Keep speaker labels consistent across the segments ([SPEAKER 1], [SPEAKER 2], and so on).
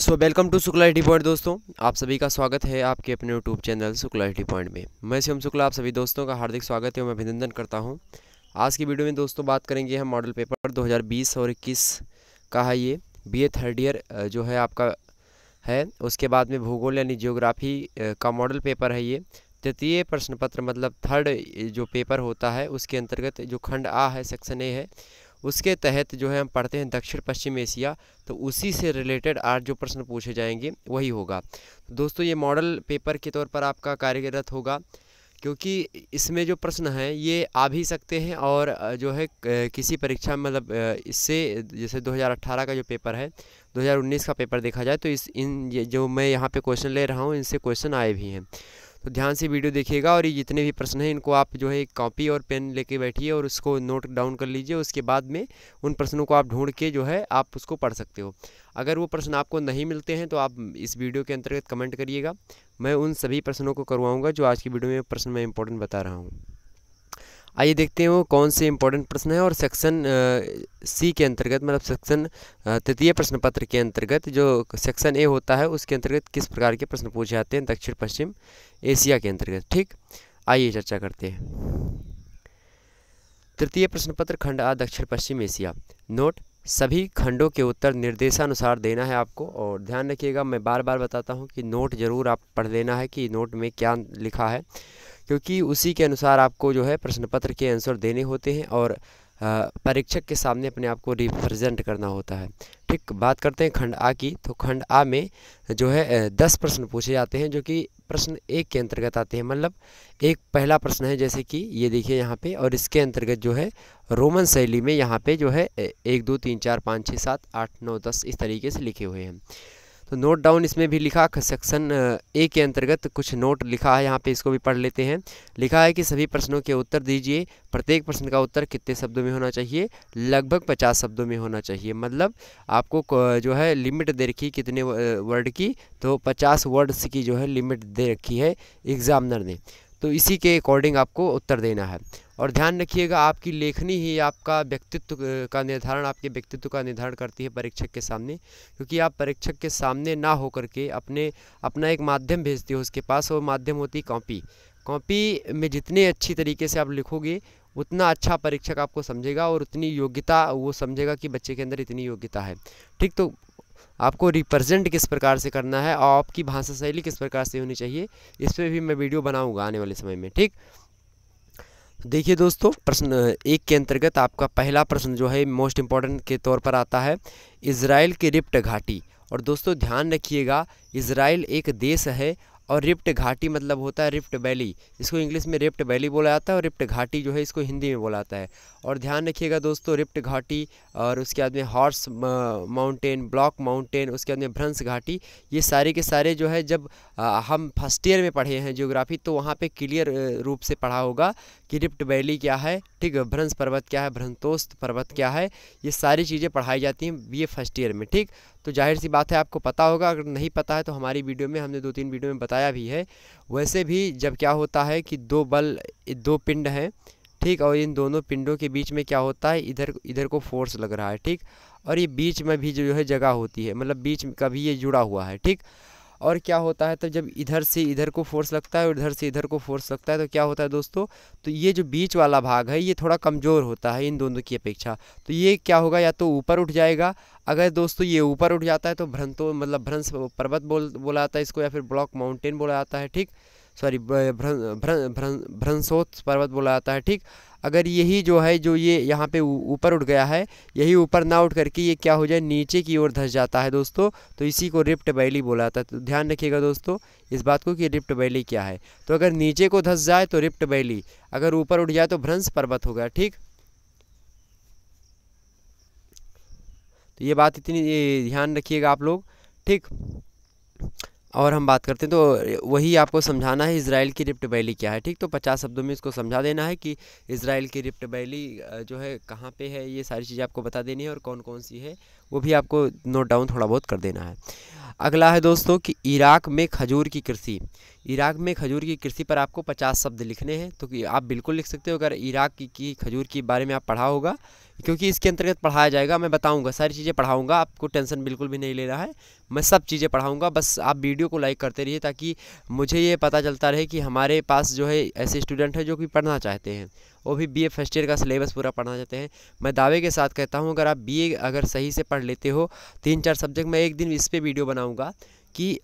[SPEAKER 1] so welcome to Shukla T point दोस्तों आप सभी का स्वागत है आपके अपने YouTube channel Shukla T point में मैं शिवम शुक्ला आप सभी दोस्तों का हार्दिक स्वागत है मैं अभिनंदन करता हूं आज की वीडियो में दोस्तों बात करेंगे हम मॉडल पेपर 2020 और इक्कीस का है ये बीए थर्ड ईयर जो है आपका है उसके बाद में भूगोल यानी जियोग्राफी का मॉडल पेपर है ये तृतीय प्रश्न पत्र मतलब थर्ड जो पेपर होता है उसके अंतर्गत जो खंड आ है सेक्शन ए है उसके तहत जो है हम पढ़ते हैं दक्षिण पश्चिम एशिया तो उसी से रिलेटेड आज जो प्रश्न पूछे जाएंगे वही होगा तो दोस्तों ये मॉडल पेपर के तौर पर आपका कार्यरत होगा क्योंकि इसमें जो प्रश्न हैं ये आ भी सकते हैं और जो है किसी परीक्षा में मतलब इससे जैसे 2018 का जो पेपर है 2019 का पेपर देखा जाए तो इस इन जो मैं यहाँ पे क्वेश्चन ले रहा हूँ इनसे क्वेश्चन आए भी हैं तो ध्यान से वीडियो देखिएगा और ये जितने भी प्रश्न हैं इनको आप जो है एक कॉपी और पेन लेके बैठिए और उसको नोट डाउन कर लीजिए उसके बाद में उन प्रश्नों को आप ढूंढ के जो है आप उसको पढ़ सकते हो अगर वो प्रश्न आपको नहीं मिलते हैं तो आप इस वीडियो के अंतर्गत कमेंट करिएगा मैं उन सभी प्रश्नों को करवाऊँगा जो आज की वीडियो में प्रश्न मैं इंपॉर्टेंट बता रहा हूँ आइए देखते हैं वो कौन से इंपॉर्टेंट प्रश्न है और सेक्शन सी के अंतर्गत मतलब सेक्शन तृतीय प्रश्न पत्र के अंतर्गत जो सेक्शन ए होता है उसके अंतर्गत किस प्रकार के प्रश्न पूछे जाते हैं दक्षिण पश्चिम एशिया के अंतर्गत ठीक आइए चर्चा करते हैं तृतीय प्रश्न पत्र खंड आ दक्षिण पश्चिम एशिया नोट सभी खंडों के उत्तर निर्देशानुसार देना है आपको और ध्यान रखिएगा मैं बार बार बताता हूँ कि नोट ज़रूर आप पढ़ लेना है कि नोट में क्या लिखा है क्योंकि उसी के अनुसार आपको जो है प्रश्न पत्र के आंसर देने होते हैं और परीक्षक के सामने अपने आप को रिप्रेजेंट करना होता है ठीक बात करते हैं खंड आ की तो खंड आ में जो है दस प्रश्न पूछे जाते हैं जो कि प्रश्न एक के अंतर्गत आते हैं मतलब एक पहला प्रश्न है जैसे कि ये देखिए यहाँ पे और इसके अंतर्गत जो है रोमन शैली में यहाँ पे जो है एक दो तीन चार पाँच छः सात आठ नौ दस इस तरीके से लिखे हुए हैं तो नोट डाउन इसमें भी लिखा सेक्शन ए के अंतर्गत कुछ नोट लिखा है यहाँ पे इसको भी पढ़ लेते हैं लिखा है कि सभी प्रश्नों के उत्तर दीजिए प्रत्येक प्रश्न का उत्तर कितने शब्दों में होना चाहिए लगभग पचास शब्दों में होना चाहिए मतलब आपको जो है लिमिट दे रखी कितने वर्ड की तो पचास वर्ड्स की जो है लिमिट दे रखी है एग्ज़ामनर ने तो इसी के अकॉर्डिंग आपको उत्तर देना है और ध्यान रखिएगा आपकी लेखनी ही आपका व्यक्तित्व का निर्धारण आपके व्यक्तित्व का निर्धारण करती है परीक्षक के सामने क्योंकि आप परीक्षक के सामने ना होकर के अपने अपना एक माध्यम भेजते हो उसके पास वो माध्यम होती कॉपी कॉपी में जितने अच्छी तरीके से आप लिखोगे उतना अच्छा परीक्षक आपको समझेगा और उतनी योग्यता वो समझेगा कि बच्चे के अंदर इतनी योग्यता है ठीक तो आपको रिप्रेजेंट किस प्रकार से करना है और आपकी भाषा शैली किस प्रकार से होनी चाहिए इस पर भी मैं वीडियो बनाऊँगा आने वाले समय में ठीक देखिए दोस्तों प्रश्न एक के अंतर्गत आपका पहला प्रश्न जो है मोस्ट इम्पॉर्टेंट के तौर पर आता है इसराइल की रिप्ट घाटी और दोस्तों ध्यान रखिएगा इसराइल एक देश है और रिप्ट घाटी मतलब होता है रिप्ट वैली इसको इंग्लिश में रिप्ट वैली बोला जाता है और रिप्ट घाटी जो है इसको हिंदी में बोला जाता है और ध्यान रखिएगा दोस्तों रिप्ट घाटी और उसके बाद में हॉर्स माउंटेन ब्लॉक माउंटेन उसके बाद में भ्रंश घाटी ये सारे के सारे जो है जब आ, हम फर्स्ट ईयर में पढ़े हैं जियोग्राफी तो वहाँ पर क्लियर रूप से पढ़ा होगा कि रिप्ट वैली क्या है ठीक है भ्रंश पर्वत क्या है भ्रंतोस्त पर्वत क्या है ये सारी चीज़ें पढ़ाई जाती हैं बी फर्स्ट ईयर में ठीक तो जाहिर सी बात है आपको पता होगा अगर नहीं पता है तो हमारी वीडियो में हमने दो तीन वीडियो में बताया भी है वैसे भी जब क्या होता है कि दो बल दो पिंड हैं ठीक और इन दोनों पिंडों के बीच में क्या होता है इधर इधर को फोर्स लग रहा है ठीक और ये बीच में भी जो है जगह होती है मतलब बीच का कभी ये जुड़ा हुआ है ठीक और क्या होता है तो जब इधर से इधर को फोर्स लगता है और इधर से इधर को फोर्स लगता है तो क्या होता है दोस्तों तो ये जो बीच वाला भाग है ये थोड़ा कमज़ोर होता है इन दोनों की अपेक्षा तो ये क्या होगा या तो ऊपर उठ जाएगा अगर दोस्तों ये ऊपर उठ जाता है तो भ्रंतो मतलब भ्रंश पर्वत बोल बोला जाता है इसको या फिर ब्लॉक माउंटेन बोला जाता है ठीक सॉरी भ्रंशोत्स पर्वत बोला जाता है ठीक अगर यही जो है जो ये यहाँ पे ऊपर उठ गया है यही ऊपर ना उठ करके ये क्या हो जाए नीचे की ओर धस जाता है दोस्तों तो इसी को रिप्ट वैली बोला जाता है तो ध्यान रखिएगा दोस्तों इस बात को कि रिप्ट वैली क्या है तो अगर नीचे को धस जाए तो रिप्ट वैली अगर ऊपर उठ जाए तो भ्रंश पर्वत हो गया ठीक तो ये बात इतनी ध्यान रखिएगा आप लोग ठीक और हम बात करते हैं तो वही आपको समझाना है इसराइल की रिप्ट वैली क्या है ठीक तो पचास शब्दों में इसको समझा देना है कि इसराइल की रिप्ट वैली जो है कहाँ पे है ये सारी चीज़ें आपको बता देनी है और कौन कौन सी है वो भी आपको नोट डाउन थोड़ा बहुत कर देना है अगला है दोस्तों कि इराक में खजूर की कृषि इराक में खजूर की कृषि पर आपको पचास शब्द लिखने हैं तो कि आप बिल्कुल लिख सकते हो अगर इराक की, की खजूर के बारे में आप पढ़ा होगा क्योंकि इसके अंतर्गत पढ़ाया जाएगा मैं बताऊंगा सारी चीज़ें पढ़ाऊंगा आपको टेंशन बिल्कुल भी नहीं लेना है मैं सब चीज़ें पढ़ाऊंगा बस आप वीडियो को लाइक करते रहिए ताकि मुझे ये पता चलता रहे कि हमारे पास जो है ऐसे स्टूडेंट हैं जो कि पढ़ना चाहते हैं वो भी बीए फर्स्ट ईयर का सिलेबस पूरा पढ़ना चाहते हैं मैं दावे के साथ कहता हूँ अगर आप बीए अगर सही से पढ़ लेते हो तीन चार सब्जेक्ट मैं एक दिन इस पर वीडियो बनाऊँगा कि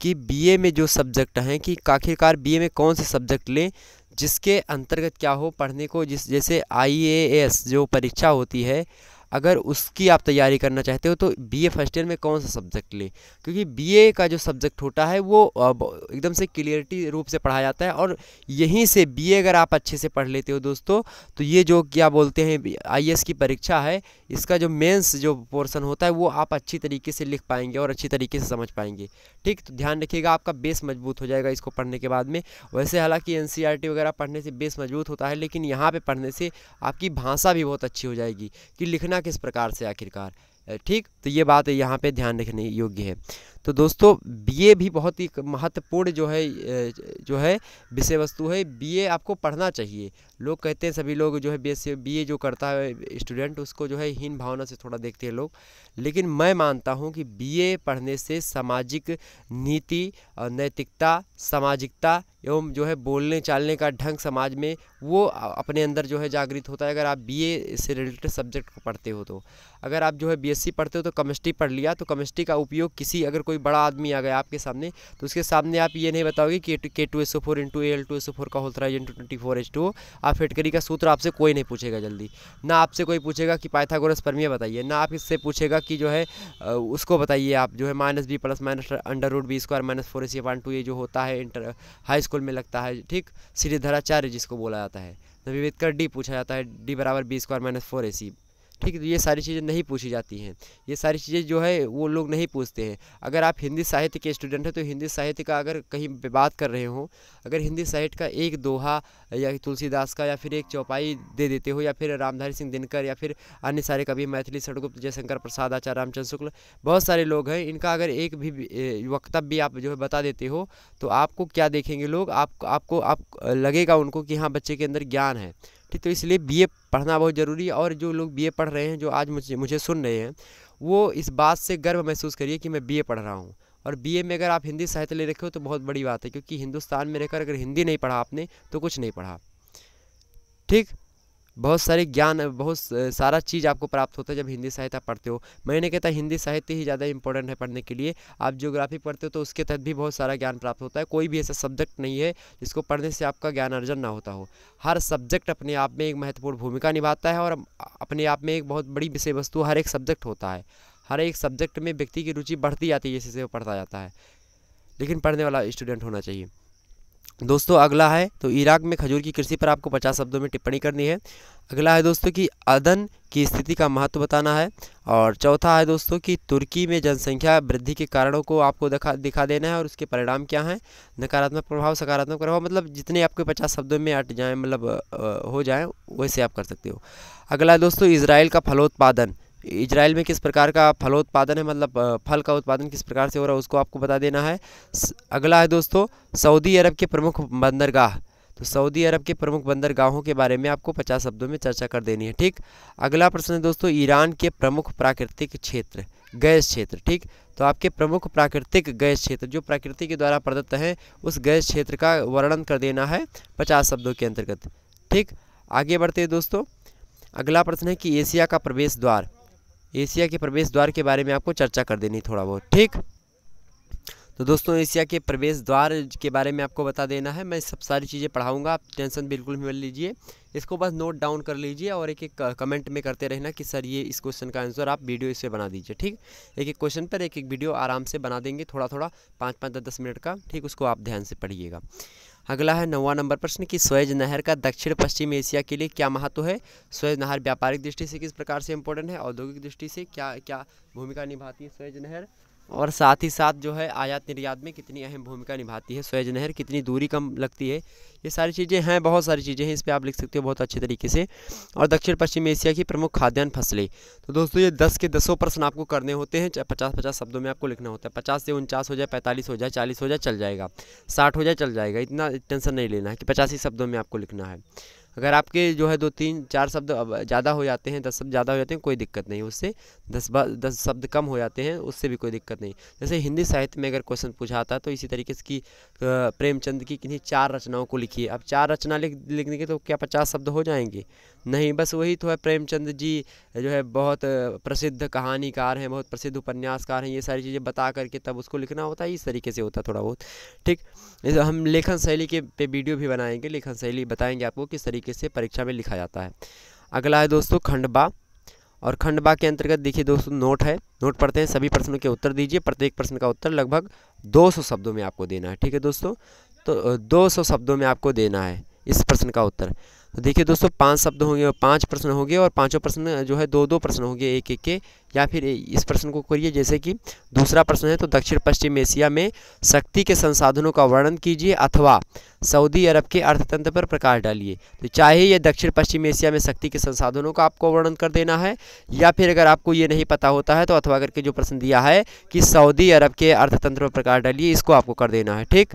[SPEAKER 1] कि बीए में जो सब्जेक्ट हैं कि आखिरकार बीए में कौन से सब्जेक्ट लें जिसके अंतर्गत क्या हो पढ़ने को जिस जैसे आईएएस जो परीक्षा होती है अगर उसकी आप तैयारी करना चाहते हो तो बीए फर्स्ट ईयर में कौन सा सब्जेक्ट लें क्योंकि बीए का जो सब्जेक्ट होता है वो एकदम से क्लियरिटी रूप से पढ़ाया जाता है और यहीं से बीए अगर आप अच्छे से पढ़ लेते हो दोस्तों तो ये जो क्या बोलते हैं आईएएस की परीक्षा है इसका जो मेंस जो पोर्सन होता है वो आप अच्छी तरीके से लिख पाएंगे और अच्छी तरीके से समझ पाएंगे ठीक तो ध्यान रखिएगा आपका बेस मजबूत हो जाएगा इसको पढ़ने के बाद में वैसे हालाँकि एन e वगैरह पढ़ने से बेस मजबूत होता है लेकिन यहाँ पर पढ़ने से आपकी भाषा भी बहुत अच्छी हो जाएगी कि लिखना किस प्रकार से आखिरकार ठीक तो ये बात यहाँ पे ध्यान रखने योग्य है तो दोस्तों बीए भी बहुत ही महत्वपूर्ण जो है जो है विषय वस्तु है बीए आपको पढ़ना चाहिए लोग कहते हैं सभी लोग जो है बी बीए जो करता है स्टूडेंट उसको जो है हीन भावना से थोड़ा देखते हैं लोग लेकिन मैं मानता हूँ कि बीए पढ़ने से सामाजिक नीति और नैतिकता सामाजिकता एवं जो है बोलने चालने का ढंग समाज में वो अपने अंदर जो है जागृत होता है अगर आप बीए से रिलेटेड सब्जेक्ट पढ़ते हो तो अगर आप जो है बीएससी पढ़ते हो तो केमिस्ट्री पढ़ लिया तो केमिस्ट्री का उपयोग किसी अगर कोई बड़ा आदमी आ गया आपके सामने तो उसके सामने आप ये नहीं बताओगे कि K two S O four into L two S O four का whole thrice into twenty four H two आप फिटकरी का सूत्र आपसे कोई नहीं पूछेगा जल्दी ना आपसे कोई पूछेगा कि पाइथागोरस परमिया बताइए ना आप इससे पूछेगा कि जो है उसको बताइए आप जो है minus B plus minus under root B square minus four A C two ये जो होता है इंटर हाई स्कूल में लगता है ठीक श्रीधराचार्य धराचार्य जिसको बोला जाता है तो डी पूछा जाता है डी बराबर B square minus four A C ठीक है तो ये सारी चीज़ें नहीं पूछी जाती हैं ये सारी चीज़ें जो है वो लोग नहीं पूछते हैं अगर आप हिंदी साहित्य के स्टूडेंट हैं तो हिंदी साहित्य का अगर कहीं बात कर रहे हो अगर हिंदी साहित्य का एक दोहा या तुलसीदास का या फिर एक चौपाई दे देते हो या फिर रामधारी सिंह दिनकर या फिर अन्य सारे कवि मैथिली सड़गुप्त जयशंकर प्रसाद आचार्य रामचंद्र शुक्ल बहुत सारे लोग हैं इनका अगर एक भी वक्तव्य आप जो है बता देते हो तो आपको क्या देखेंगे लोग आप आपको आप लगेगा उनको कि हाँ बच्चे के अंदर ज्ञान है ठीक तो इसलिए बीए पढ़ना बहुत ज़रूरी है और जो लोग बीए पढ़ रहे हैं जो आज मुझे मुझे सुन रहे हैं वो इस बात से गर्व महसूस करिए कि मैं बीए पढ़ रहा हूँ और बीए में अगर आप हिंदी साहित्य ले रखे हो तो बहुत बड़ी बात है क्योंकि हिंदुस्तान में रहकर अगर हिंदी नहीं पढ़ा आपने तो कुछ नहीं पढ़ा ठीक बहुत सारे ज्ञान बहुत सारा चीज़ आपको प्राप्त होता है जब हिंदी साहित्य आप पढ़ते हो मैं नहीं कहता हिंदी साहित्य ही ज़्यादा इंपॉर्टेंट है पढ़ने के लिए आप जियोग्राफी पढ़ते हो तो उसके तहत भी बहुत सारा ज्ञान प्राप्त होता है कोई भी ऐसा सब्जेक्ट नहीं है जिसको पढ़ने से आपका ज्ञान अर्जन ना होता हो हर सब्जेक्ट अपने आप में एक महत्वपूर्ण भूमिका निभाता है और अपने आप में एक बहुत बड़ी विषय वस्तु हर एक सब्जेक्ट होता है हर एक सब्जेक्ट में व्यक्ति की रुचि बढ़ती जाती है जैसे वो पढ़ता जाता है लेकिन पढ़ने वाला स्टूडेंट होना चाहिए दोस्तों अगला है तो इराक में खजूर की कृषि पर आपको पचास शब्दों में टिप्पणी करनी है अगला है दोस्तों कि अदन की स्थिति का महत्व बताना है और चौथा है दोस्तों कि तुर्की में जनसंख्या वृद्धि के कारणों को आपको दिखा दिखा देना है और उसके परिणाम क्या हैं नकारात्मक प्रभाव सकारात्मक प्रभाव मतलब जितने आपके पचास शब्दों में अट जाएँ मतलब हो जाएँ वैसे आप कर सकते हो अगला है दोस्तों इसराइल का फलोत्पादन इजराइल में किस प्रकार का फलोत्पादन है मतलब फल का उत्पादन किस प्रकार से हो रहा है उसको आपको बता देना है अगला है दोस्तों सऊदी अरब के प्रमुख बंदरगाह तो सऊदी अरब के प्रमुख बंदरगाहों के बारे में आपको पचास शब्दों में चर्चा कर देनी है ठीक अगला प्रश्न है दोस्तों ईरान के प्रमुख प्राकृतिक क्षेत्र गैस क्षेत्र ठीक तो आपके प्रमुख प्राकृतिक गैस क्षेत्र जो प्रकृति के द्वारा प्रदत्त है उस गैस क्षेत्र का वर्णन कर देना है पचास शब्दों के अंतर्गत ठीक आगे बढ़ते हैं दोस्तों अगला प्रश्न है कि एशिया का प्रवेश द्वार एशिया के प्रवेश द्वार के बारे में आपको चर्चा कर देनी थोड़ा बहुत ठीक तो दोस्तों एशिया के प्रवेश द्वार के बारे में आपको बता देना है मैं सब सारी चीज़ें पढ़ाऊँगा आप टेंशन बिल्कुल भी मिल लीजिए इसको बस नोट डाउन कर लीजिए और एक एक कमेंट में करते रहना कि सर ये इस क्वेश्चन का आंसर आप वीडियो इससे बना दीजिए ठीक एक एक क्वेश्चन पर एक एक वीडियो आराम से बना देंगे थोड़ा थोड़ा पाँच पाँच दस मिनट का ठीक उसको आप ध्यान से पढ़िएगा अगला है नौवा नंबर प्रश्न कि स्वेज नहर का दक्षिण पश्चिम एशिया के लिए क्या महत्व है स्वेज नहर व्यापारिक दृष्टि से किस प्रकार से इम्पोर्टेंट है औद्योगिक दृष्टि से क्या क्या भूमिका निभाती है स्वेज नहर और साथ ही साथ जो है आयात निर्यात में कितनी अहम भूमिका निभाती है सोएज नहर कितनी दूरी कम लगती है ये सारी चीज़ें हैं बहुत सारी चीज़ें हैं इस पर आप लिख सकते हो बहुत अच्छे तरीके से और दक्षिण पश्चिम एशिया की प्रमुख खाद्यान्न फसलें तो दोस्तों ये दस के दसों प्रश्न आपको करने होते हैं पचास पचास शब्दों में आपको लिखना होता है पचास से उनचास हो जाए पैंतालीस हो जाए चालीस हो जाए चल जाएगा साठ हो जाए चल जाएगा इतना टेंशन नहीं लेना है कि पचासी शब्दों में आपको लिखना है अगर आपके जो है दो तीन चार शब्द ज़्यादा हो जाते हैं दस शब्द ज़्यादा हो जाते हैं कोई दिक्कत नहीं उससे दस बार दस शब्द कम हो जाते हैं उससे भी कोई दिक्कत नहीं जैसे हिंदी साहित्य में अगर क्वेश्चन पूछा आता तो इसी तरीके से कि प्रेमचंद की किन्हीं चार रचनाओं को लिखिए अब चार रचना लिख लिखने के तो क्या पचास शब्द हो जाएंगे नहीं बस वही तो है प्रेमचंद जी जो है बहुत प्रसिद्ध कहानीकार हैं बहुत प्रसिद्ध उपन्यासकार हैं ये सारी चीज़ें बता करके तब उसको लिखना होता है इस तरीके से होता थोड़ा बहुत ठीक हम लेखन शैली के पे वीडियो भी बनाएंगे लेखन शैली बताएंगे आपको किस तरीके तरीके से परीक्षा में लिखा जाता है अगला है दोस्तों खंडबा और खंडबा के अंतर्गत देखिए दोस्तों नोट है नोट पढ़ते हैं सभी प्रश्नों के उत्तर दीजिए प्रत्येक प्रश्न का उत्तर लगभग 200 शब्दों में आपको देना है ठीक है दोस्तों तो 200 शब्दों में आपको देना है इस प्रश्न का उत्तर तो देखिए दोस्तों पांच शब्द होंगे और पांच प्रश्न होंगे और पांचों प्रश्न जो है दो दो प्रश्न होंगे एक एक के या फिर इस प्रश्न को करिए जैसे कि दूसरा प्रश्न है तो दक्षिण पश्चिम एशिया में शक्ति के संसाधनों का वर्णन कीजिए अथवा सऊदी अरब के अर्थतंत्र पर प्रकाश डालिए तो चाहे ये दक्षिण पश्चिम एशिया में शक्ति के संसाधनों का आपको वर्णन कर देना है या फिर अगर आपको ये नहीं पता होता है तो अथवा करके जो प्रश्न दिया है कि सऊदी अरब के अर्थतंत्र पर प्रकाश डालिए इसको आपको कर देना है ठीक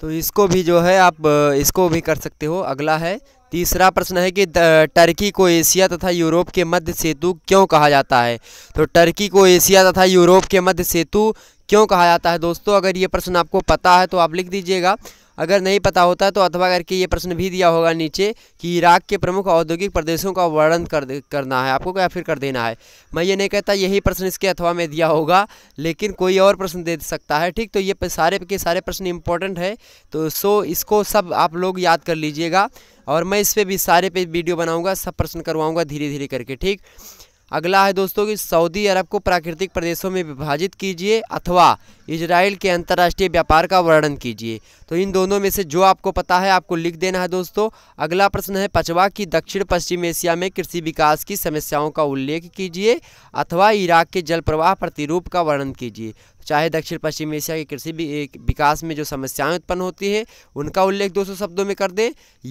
[SPEAKER 1] तो इसको भी जो है आप इसको भी कर सकते हो अगला है तीसरा प्रश्न है कि टर्की को एशिया तथा यूरोप के मध्य सेतु क्यों कहा जाता है तो टर्की को एशिया तथा यूरोप के मध्य सेतु क्यों कहा जाता है दोस्तों अगर ये प्रश्न आपको पता है तो आप लिख दीजिएगा अगर नहीं पता होता तो अथवा करके ये प्रश्न भी दिया होगा नीचे कि इराक के प्रमुख औद्योगिक प्रदेशों का वर्णन कर करना है आपको क्या फिर कर देना है मैं ये नहीं कहता यही प्रश्न इसके अथवा में दिया होगा लेकिन कोई और प्रश्न दे सकता है ठीक तो ये सारे के सारे प्रश्न इंपॉर्टेंट है तो सो इसको सब आप लोग याद कर लीजिएगा और मैं इस पर भी सारे पे वीडियो बनाऊँगा सब प्रश्न करवाऊँगा धीरे धीरे करके ठीक अगला है दोस्तों कि सऊदी अरब को प्राकृतिक प्रदेशों में विभाजित कीजिए अथवा इजराइल के अंतर्राष्ट्रीय व्यापार का वर्णन कीजिए तो इन दोनों में से जो आपको पता है आपको लिख देना है दोस्तों अगला प्रश्न है पचवा कि दक्षिण पश्चिम एशिया में कृषि विकास की समस्याओं का उल्लेख कीजिए अथवा इराक के जल प्रवाह प्रतिरूप का वर्णन कीजिए चाहे दक्षिण पश्चिम एशिया के कृषि विकास में जो समस्याएं उत्पन्न होती है उनका उल्लेख 200 शब्दों में कर दें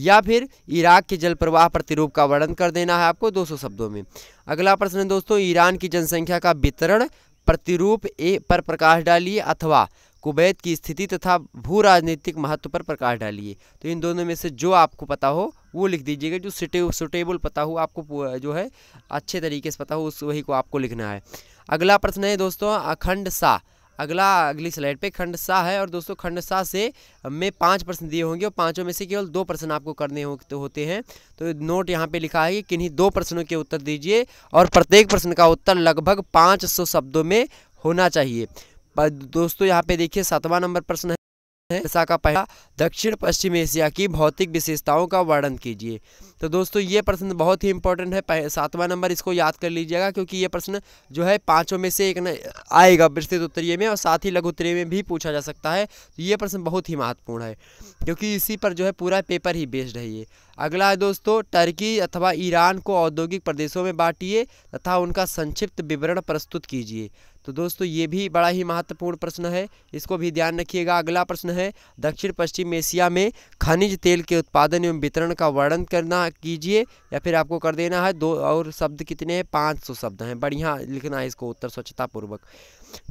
[SPEAKER 1] या फिर इराक के जल प्रवाह प्रतिरूप का वर्णन कर देना है आपको 200 शब्दों में अगला प्रश्न है दोस्तों ईरान की जनसंख्या का वितरण प्रतिरूप ए पर प्रकाश डालिए अथवा कुवैत की स्थिति तथा भू राजनीतिक महत्व पर प्रकाश डालिए तो इन दोनों में से जो आपको पता हो वो लिख दीजिएगा जो सिटे सुटेबल पता हो आपको जो है अच्छे तरीके से पता हो उस वही को आपको लिखना है अगला प्रश्न है दोस्तों अखंड सा अगला अगली स्लाइड पे खंड सा है और दोस्तों खंड सा से में पाँच प्रश्न दिए होंगे और पाँचों में से केवल दो प्रश्न आपको करने हो, तो होते हैं तो नोट यहाँ पे लिखा है कि किन्हीं दो प्रश्नों के उत्तर दीजिए और प्रत्येक प्रश्न का उत्तर लगभग पाँच शब्दों में होना चाहिए दोस्तों यहाँ पे देखिए सातवां नंबर प्रश्न है भाषा का पहला दक्षिण पश्चिम एशिया की भौतिक विशेषताओं का वर्णन कीजिए तो दोस्तों ये प्रश्न बहुत ही इंपॉर्टेंट है सातवां नंबर इसको याद कर लीजिएगा क्योंकि ये प्रश्न जो है पांचों में से एक न आएगा विस्तृत उत्तरीय में और साथ ही लघु उत्तरीय में भी पूछा जा सकता है तो ये प्रश्न बहुत ही महत्वपूर्ण है क्योंकि इसी पर जो है पूरा पेपर ही बेस्ड है ये अगला है दोस्तों टर्की अथवा ईरान को औद्योगिक प्रदेशों में बांटिए तथा उनका संक्षिप्त विवरण प्रस्तुत कीजिए तो दोस्तों ये भी बड़ा ही महत्वपूर्ण प्रश्न है इसको भी ध्यान रखिएगा अगला प्रश्न है दक्षिण पश्चिम एशिया में खनिज तेल के उत्पादन एवं वितरण का वर्णन करना कीजिए या फिर आपको कर देना है दो और शब्द कितने हैं पाँच सौ शब्द हैं बढ़िया लिखना है इसको उत्तर स्वच्छतापूर्वक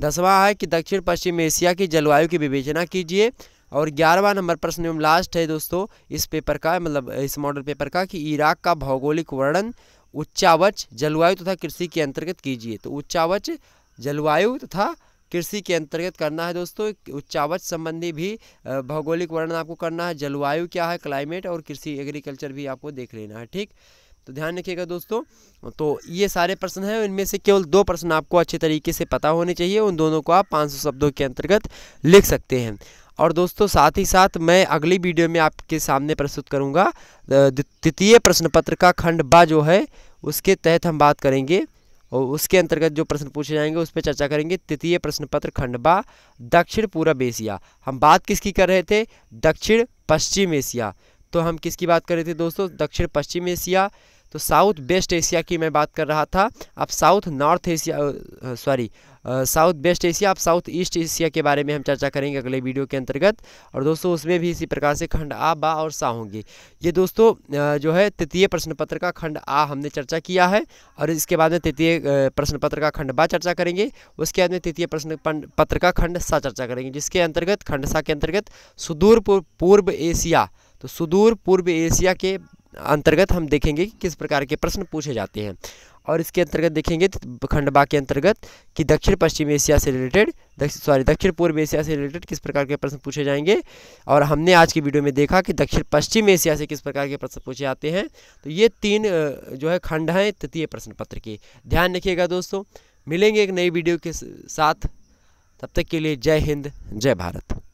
[SPEAKER 1] दसवां है कि दक्षिण पश्चिम एशिया की जलवायु की विवेचना कीजिए और ग्यारहवा नंबर प्रश्न एवं लास्ट है दोस्तों इस पेपर का मतलब इस मॉडल पेपर का कि इराक का भौगोलिक वर्णन उच्चावच जलवायु तथा कृषि के अंतर्गत कीजिए तो उच्चावच जलवायु तथा कृषि के अंतर्गत करना है दोस्तों उच्चावच संबंधी भी भौगोलिक वर्णन आपको करना है जलवायु क्या है क्लाइमेट और कृषि एग्रीकल्चर भी आपको देख लेना है ठीक तो ध्यान रखिएगा दोस्तों तो ये सारे प्रश्न हैं इनमें से केवल दो प्रश्न आपको अच्छे तरीके से पता होने चाहिए उन दोनों को आप 500 शब्दों के अंतर्गत लिख सकते हैं और दोस्तों साथ ही साथ मैं अगली वीडियो में आपके सामने प्रस्तुत करूंगा द्वितीय प्रश्न पत्र का खंड बा जो है उसके तहत हम बात करेंगे और उसके अंतर्गत जो प्रश्न पूछे जाएंगे उस पर चर्चा करेंगे तृतीय प्रश्न पत्र खंडबा दक्षिण पूर्व एशिया हम बात किसकी कर रहे थे दक्षिण पश्चिम एशिया तो हम किसकी बात कर रहे थे दोस्तों दक्षिण पश्चिम एशिया तो साउथ वेस्ट एशिया की मैं बात कर रहा था अब south north Asia sorry south west Asia अब साउथ ईस्ट एशिया के बारे में हम चर्चा करेंगे अगले वीडियो के अंतर्गत और दोस्तों उसमें भी इसी प्रकार से खंड आ बा और सा होंगे ये दोस्तों जो है तृतीय प्रश्न पत्र का खंड आ हमने चर्चा किया है और इसके बाद में तृतीय प्रश्न पत्र का खंड बा चर्चा करेंगे उसके बाद में तृतीय प्रश्न पत्र का खंड सा चर्चा करेंगे जिसके अंतर्गत खंड सा के अंतर्गत सुदूर पूर्व एशिया तो सुदूर पूर्व एशिया के अंतर्गत हम देखेंगे कि किस प्रकार के प्रश्न पूछे जाते हैं और इसके अंतर्गत देखेंगे खंडबा के अंतर्गत कि दक्षिण पश्चिम एशिया से रिलेटेड सॉरी दक्षिण पूर्व एशिया से रिलेटेड किस प्रकार के प्रश्न पूछे जाएंगे और हमने आज की वीडियो में देखा कि दक्षिण पश्चिम एशिया से किस प्रकार के प्रश्न पूछे जाते हैं तो ये तीन जो है खंड हैं तृतीय प्रश्न पत्र के ध्यान रखिएगा दोस्तों मिलेंगे एक नई वीडियो के साथ तब तक के लिए जय हिंद जय भारत